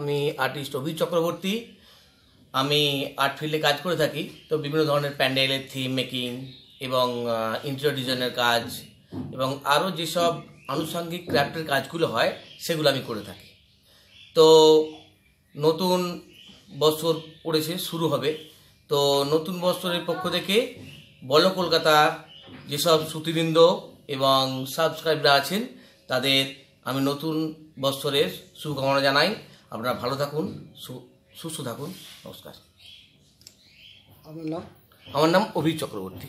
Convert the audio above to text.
আমি আর্টিস্ট অভি চক্রবর্তী আমি আর্ট ফিল্ডে কাজ করে থাকি তো বিভিন্ন ধরনের প্যান্ডেলের থিম মেকিং এবং ইন্টেরিয়র ডিজাইনের কাজ এবং আরও যেসব আনুষঙ্গিক ক্রাফ্টের কাজগুলো হয় সেগুলো আমি করে থাকি তো নতুন বছর পড়েছে শুরু হবে তো নতুন বছরের পক্ষ থেকে বল কলকাতা যেসব শ্রুতিবৃন্দ এবং সাবস্ক্রাইবরা আছেন তাদের আমি নতুন বছরের শুভকামনা জানাই আপনারা ভালো থাকুন সুস্থ থাকুন নমস্কার আমার নাম আমার নাম অভি চক্রবর্তী